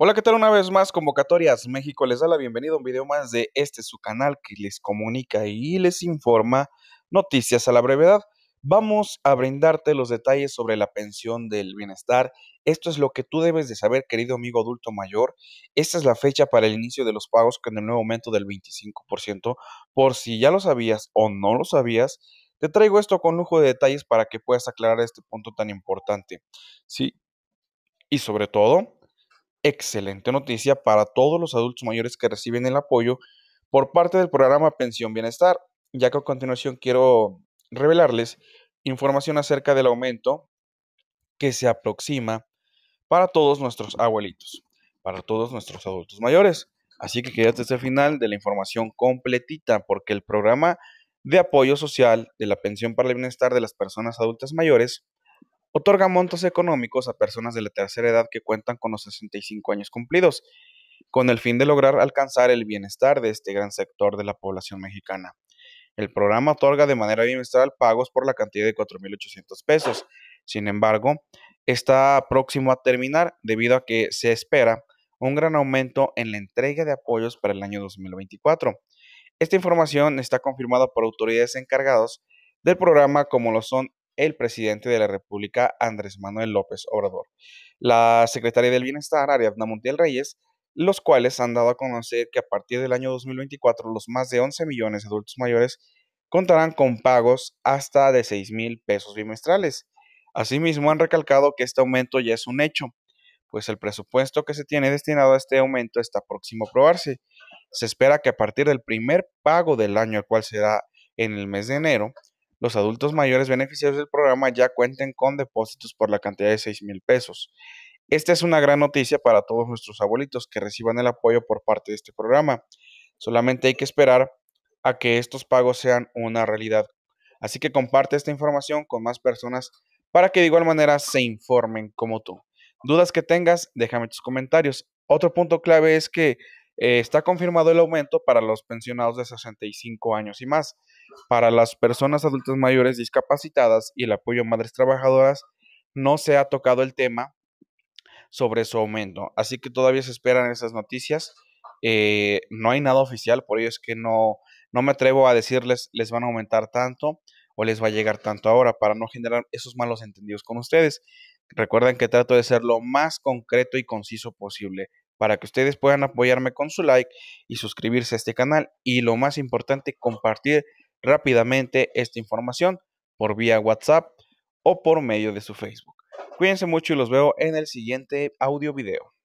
Hola, ¿qué tal? Una vez más, Convocatorias México les da la bienvenida a un video más de este su canal que les comunica y les informa noticias a la brevedad. Vamos a brindarte los detalles sobre la pensión del bienestar. Esto es lo que tú debes de saber, querido amigo adulto mayor. Esta es la fecha para el inicio de los pagos con el nuevo aumento del 25%. Por si ya lo sabías o no lo sabías, te traigo esto con lujo de detalles para que puedas aclarar este punto tan importante. Sí. Y sobre todo, excelente noticia para todos los adultos mayores que reciben el apoyo por parte del programa Pensión Bienestar, ya que a continuación quiero revelarles información acerca del aumento que se aproxima para todos nuestros abuelitos, para todos nuestros adultos mayores. Así que quédate hasta el final de la información completita, porque el programa de apoyo social de la pensión para el bienestar de las personas adultas mayores otorga montos económicos a personas de la tercera edad que cuentan con los 65 años cumplidos, con el fin de lograr alcanzar el bienestar de este gran sector de la población mexicana. El programa otorga de manera bimestral pagos por la cantidad de 4.800 pesos. Sin embargo, está próximo a terminar debido a que se espera un gran aumento en la entrega de apoyos para el año 2024. Esta información está confirmada por autoridades encargadas del programa como lo son el presidente de la República, Andrés Manuel López Obrador, la secretaria del Bienestar, Ariadna Montiel Reyes, los cuales han dado a conocer que a partir del año 2024 los más de 11 millones de adultos mayores contarán con pagos hasta de 6 mil pesos bimestrales. Asimismo, han recalcado que este aumento ya es un hecho, pues el presupuesto que se tiene destinado a este aumento está próximo a aprobarse. Se espera que a partir del primer pago del año, el cual será en el mes de enero, los adultos mayores beneficiarios del programa ya cuenten con depósitos por la cantidad de 6 mil pesos. Esta es una gran noticia para todos nuestros abuelitos que reciban el apoyo por parte de este programa. Solamente hay que esperar a que estos pagos sean una realidad. Así que comparte esta información con más personas para que de igual manera se informen como tú. Dudas que tengas, déjame tus comentarios. Otro punto clave es que eh, está confirmado el aumento para los pensionados de 65 años y más. Para las personas adultas mayores discapacitadas y el apoyo a madres trabajadoras, no se ha tocado el tema sobre su aumento. Así que todavía se esperan esas noticias. Eh, no hay nada oficial, por ello es que no, no me atrevo a decirles les van a aumentar tanto o les va a llegar tanto ahora para no generar esos malos entendidos con ustedes. Recuerden que trato de ser lo más concreto y conciso posible para que ustedes puedan apoyarme con su like y suscribirse a este canal y lo más importante, compartir rápidamente esta información por vía WhatsApp o por medio de su Facebook. Cuídense mucho y los veo en el siguiente audio video.